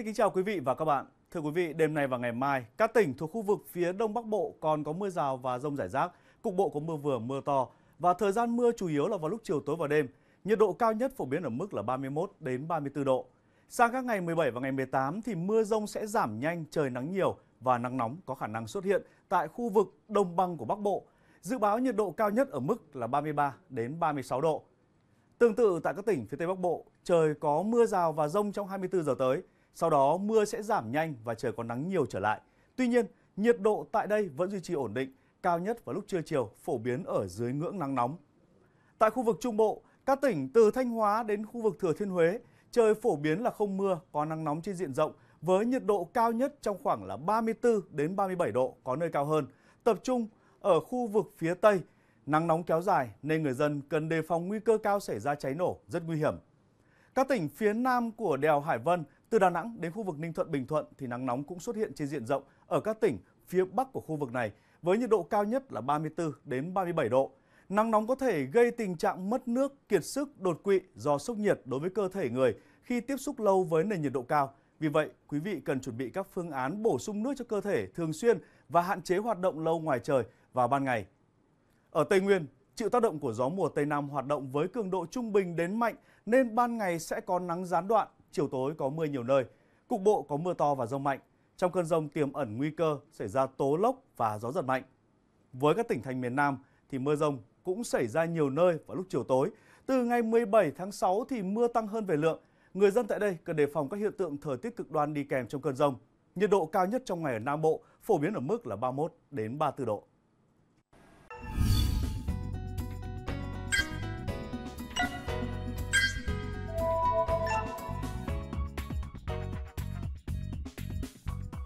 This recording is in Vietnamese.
Xin kính chào quý vị và các bạn. Thưa quý vị, đêm nay và ngày mai, các tỉnh thuộc khu vực phía Đông Bắc Bộ còn có mưa rào và rông rải rác, cục bộ có mưa vừa mưa to và thời gian mưa chủ yếu là vào lúc chiều tối và đêm. Nhiệt độ cao nhất phổ biến ở mức là 31 đến 34 độ. Sang các ngày 17 và ngày 18 thì mưa rông sẽ giảm nhanh, trời nắng nhiều và nắng nóng có khả năng xuất hiện tại khu vực đồng bằng của Bắc Bộ. Dự báo nhiệt độ cao nhất ở mức là 33 đến 36 độ. Tương tự tại các tỉnh phía Tây Bắc Bộ, trời có mưa rào và rông trong 24 giờ tới. Sau đó mưa sẽ giảm nhanh và trời có nắng nhiều trở lại. Tuy nhiên, nhiệt độ tại đây vẫn duy trì ổn định, cao nhất vào lúc trưa chiều phổ biến ở dưới ngưỡng nắng nóng. Tại khu vực Trung Bộ, các tỉnh từ Thanh Hóa đến khu vực Thừa Thiên Huế, trời phổ biến là không mưa, có nắng nóng trên diện rộng với nhiệt độ cao nhất trong khoảng là 34 đến 37 độ, có nơi cao hơn. Tập trung ở khu vực phía Tây, nắng nóng kéo dài nên người dân cần đề phòng nguy cơ cao xảy ra cháy nổ rất nguy hiểm. Các tỉnh phía Nam của đèo Hải Vân từ Đà Nẵng đến khu vực Ninh Thuận Bình Thuận thì nắng nóng cũng xuất hiện trên diện rộng ở các tỉnh phía bắc của khu vực này với nhiệt độ cao nhất là 34 đến 37 độ. Nắng nóng có thể gây tình trạng mất nước, kiệt sức, đột quỵ do sốc nhiệt đối với cơ thể người khi tiếp xúc lâu với nền nhiệt độ cao. Vì vậy, quý vị cần chuẩn bị các phương án bổ sung nước cho cơ thể thường xuyên và hạn chế hoạt động lâu ngoài trời vào ban ngày. Ở Tây Nguyên, chịu tác động của gió mùa Tây Nam hoạt động với cường độ trung bình đến mạnh nên ban ngày sẽ có nắng gián đoạn chiều tối có mưa nhiều nơi, cục bộ có mưa to và rông mạnh. Trong cơn rông tiềm ẩn nguy cơ xảy ra tố lốc và gió giật mạnh. Với các tỉnh thành miền Nam thì mưa rông cũng xảy ra nhiều nơi vào lúc chiều tối. Từ ngày 17 tháng 6 thì mưa tăng hơn về lượng. Người dân tại đây cần đề phòng các hiện tượng thời tiết cực đoan đi kèm trong cơn rông. Nhiệt độ cao nhất trong ngày ở Nam Bộ phổ biến ở mức là 31 đến 34 độ.